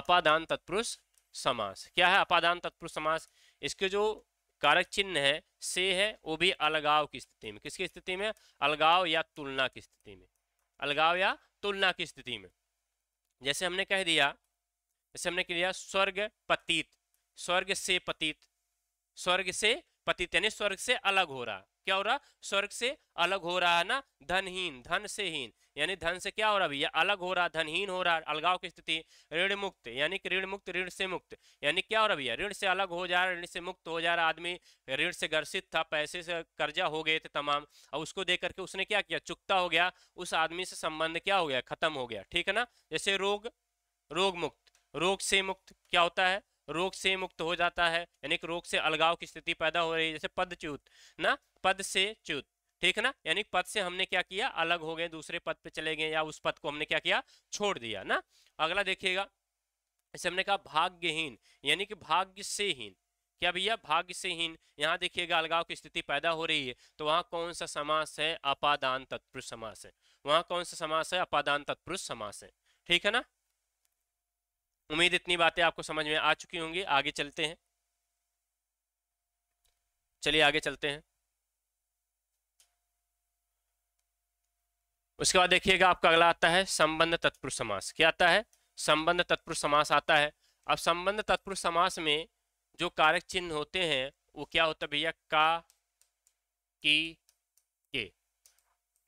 Speaker 1: अपादान तत्पुरुष समास क्या है अपादान तत्पुरुष समास इसके जो कारक चिन्ह है से है वो भी अलगाव की स्थिति में किसकी स्थिति में अलगाव या तुलना की स्थिति में अलगाव या तुलना की स्थिति में जैसे हमने कह दिया जैसे हमने कह दिया स्वर्ग पतीत स्वर्ग से पतीत स्वर्ग से पतीत यानी स्वर्ग से अलग हो रहा क्या हो रहा स्वर्ग से अलग हो रहा है ना धनहीन धन से हीन यानी धन से क्या हो रहा भैया अलग हो रहा धनहीन हो रहा अलगाव की स्थिति ऋण मुक्त यानी कि ऋण मुक्त ऋण से मुक्त यानी क्या हो रहा भैया ऋण से अलग हो जा रहा ऋण से मुक्त हो जा रहा आदमी ऋण से ग्रसित था पैसे से कर्जा हो गए थे तमाम और उसको देख करके उसने क्या किया चुकता हो गया उस आदमी से संबंध क्या हो गया खत्म हो गया ठीक है ना जैसे रोग रोग मुक्त रोग से मुक्त क्या होता है रोग से मुक्त हो जाता है यानी कि रोग से अलगाव की स्थिति पैदा हो रही है जैसे पद च्युत ना पद से च्युत ठीक है ना यानी पद से हमने क्या किया अलग हो गए दूसरे पद पे चले गए या उस पद को हमने क्या किया छोड़ दिया ना अगला देखिएगा इसे हमने कहा भाग्यहीन यानी कि भाग्य से हीन क्या भैया भाग्य से हीन यहाँ देखिएगा अलगाव की स्थिति पैदा हो रही है तो वहाँ कौन सा समास है अपादान तत्पुरुष समास है वहाँ कौन सा समास है अपादान तत्पुरुष समास है ठीक है ना उम्मीद इतनी बातें आपको समझ में आ चुकी होंगी आगे चलते हैं चलिए आगे चलते हैं उसके बाद देखिएगा आपका अगला आता है संबंध तत्पुरुष समास क्या आता है संबंध तत्पुरुष समास आता है अब संबंध तत्पुरुष समास में जो कारक चिन्ह होते हैं वो क्या होता है भैया का की के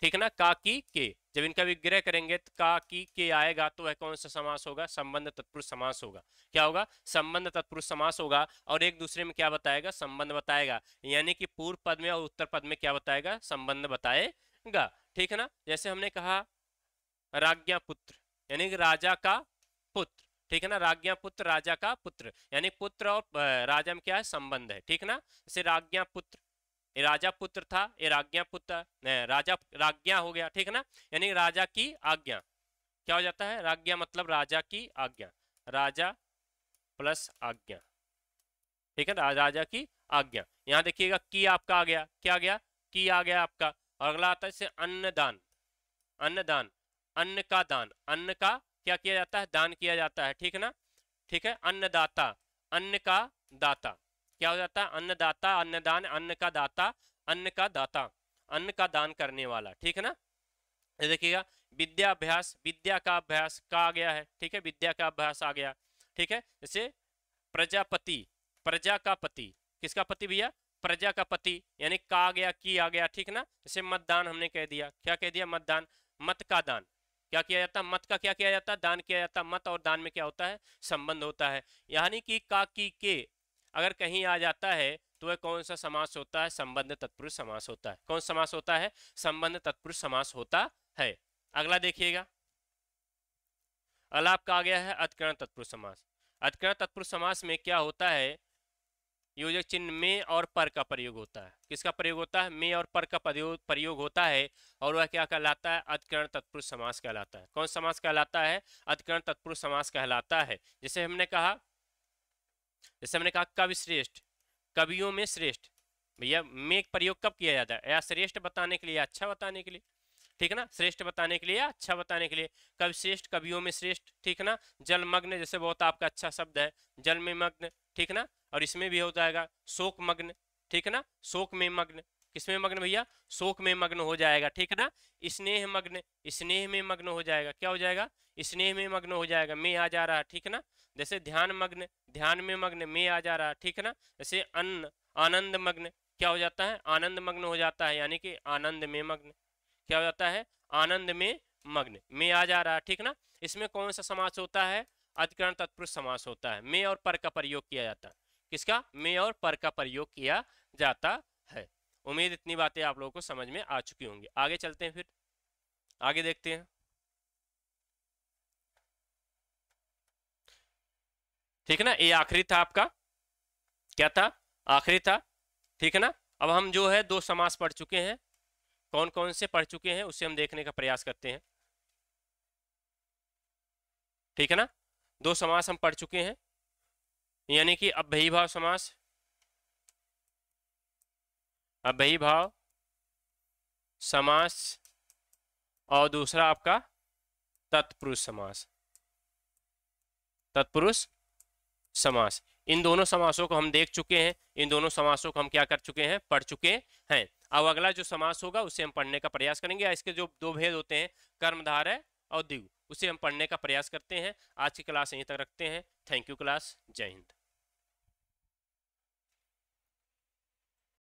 Speaker 1: ठीक है ना का की के जब इनका विग्रह करेंगे तो का की के आएगा तो वह कौन सा समास होगा संबंध तत्पुरुष समास होगा क्या होगा संबंध तत्पुरुष समास होगा और एक दूसरे में क्या बताएगा संबंध बताएगा यानी कि पूर्व पद में और उत्तर पद में क्या बताएगा संबंध बताए गा ठीक है ना जैसे हमने कहा राज्ञा पुत्र यानी राजा का पुत्र ठीक है ना राज्ञा पुत्र राजा का पुत्र यानी पुत्र और राजा में क्या है संबंध है ठीक ना जैसे राज्ञा पुत्र ये राजा पुत्र था ये राज्ञा पुत्र राजा राज्ञा हो गया ठीक है ना यानी राजा की आज्ञा क्या हो जाता है राज्ञा मतलब राजा की आज्ञा राजा प्लस आज्ञा ठीक है राजा की आज्ञा यहाँ देखिएगा की आपका आ गया क्या आ गया की आ गया आपका और अगला आता है इसे अन्नदान अन्नदान अन्न का दान अन्न का क्या किया जाता है दान किया जाता है ठीक है ना ठीक है अन्नदाता अन्न का दाता क्या हो जाता है अन्नदाता अन्नदान अन्न का दाता अन्न का दाता अन्न का दान करने वाला ठीक है ना ये देखिएगा विद्या अभ्यास विद्या का अभ्यास का आ गया है ठीक है विद्या का अभ्यास आ गया ठीक है जैसे प्रजापति प्रजा का पति किसका पति भैया प्रजा का पति यानी का गया की आ गया ठीक ना इसे मतदान हमने कह दिया क्या कह दिया मतदान मत का दान क्या किया जाता मत का क्या किया जाता दान किया जाता मत और दान में क्या होता है संबंध होता है यानी कि का की के अगर कहीं आ जाता है तो वह कौन सा समास होता है संबंध तत्पुरुष समास होता है कौन समास होता है संबंध तत्पुरुष समास होता है अगला देखिएगा अगला आपका आ गया है अधिकरण तत्पुरुष समास अधिकरण तत्पुरुष समास में क्या होता है योजक चिन्ह में और पर का प्रयोग होता है किसका प्रयोग होता है में और पर का प्रयोग होता है और वह क्या कहलाता है अधिकरण तत्पुरुष समास कहलाता है कौन समास कहलाता है अधिकरण तत्पुरुष समास कहलाता है जैसे हमने कहा जैसे हमने कहा कवि श्रेष्ठ कवियों में श्रेष्ठ भैया में प्रयोग कब किया जाता है या श्रेष्ठ बताने के लिए अच्छा बताने के लिए ठीक है ना श्रेष्ठ बताने के लिए अच्छा बताने के लिए कवि श्रेष्ठ कवियों में श्रेष्ठ ठीक है ना जलमग्न जैसे बहुत आपका अच्छा शब्द है जल में मग्न ठीक है ना और इसमें भी हो जाएगा शोक मग्न ठीक है ना शोक में मग्न किसमें मग्न भैया शोक में मग्न हो जाएगा ठीक है ना स्नेह मग्न स्नेह में मग्न हो जाएगा क्या हो जाएगा स्नेह में मग्न हो जाएगा में आ जा रहा ठीक है ना जैसे ध्यान मग्न ध्यान में मग्न में आ जा रहा ठीक है ना जैसे अन्न आनंद मग्न क्या हो जाता है आनंद मग्न हो जाता है यानी कि आनंद में मग्न क्या हो जाता है आनंद में मग्न में आ जा रहा है ठीक ना इसमें कौन सा समास होता है अधिकरण तत्पुरुष समास होता है में और पर का प्रयोग किया जाता है किसका में और पर का प्रयोग किया जाता है उम्मीद इतनी बातें आप लोगों को समझ में आ चुकी होंगी आगे चलते हैं फिर आगे देखते हैं ठीक है ना ये आखिरी था आपका क्या था आखिरी था ठीक है ना अब हम जो है दो समास पढ़ चुके हैं कौन कौन से पढ़ चुके हैं उसे हम देखने का प्रयास करते हैं ठीक है ना दो समास हम पढ़ चुके हैं यानी कि अभ्यही भाव समास अभ्यही भाव समास और दूसरा आपका तत्पुरुष समास तत्पुरुष समास इन दोनों समासों को हम देख चुके हैं इन दोनों समासों को हम क्या कर चुके हैं पढ़ चुके हैं अब अगला जो समास होगा उसे हम पढ़ने का प्रयास करेंगे या इसके जो दो भेद होते हैं है और दिव उसे हम पढ़ने का प्रयास करते हैं आज की क्लास यहीं तक रखते हैं थैंक यू क्लास जय हिंद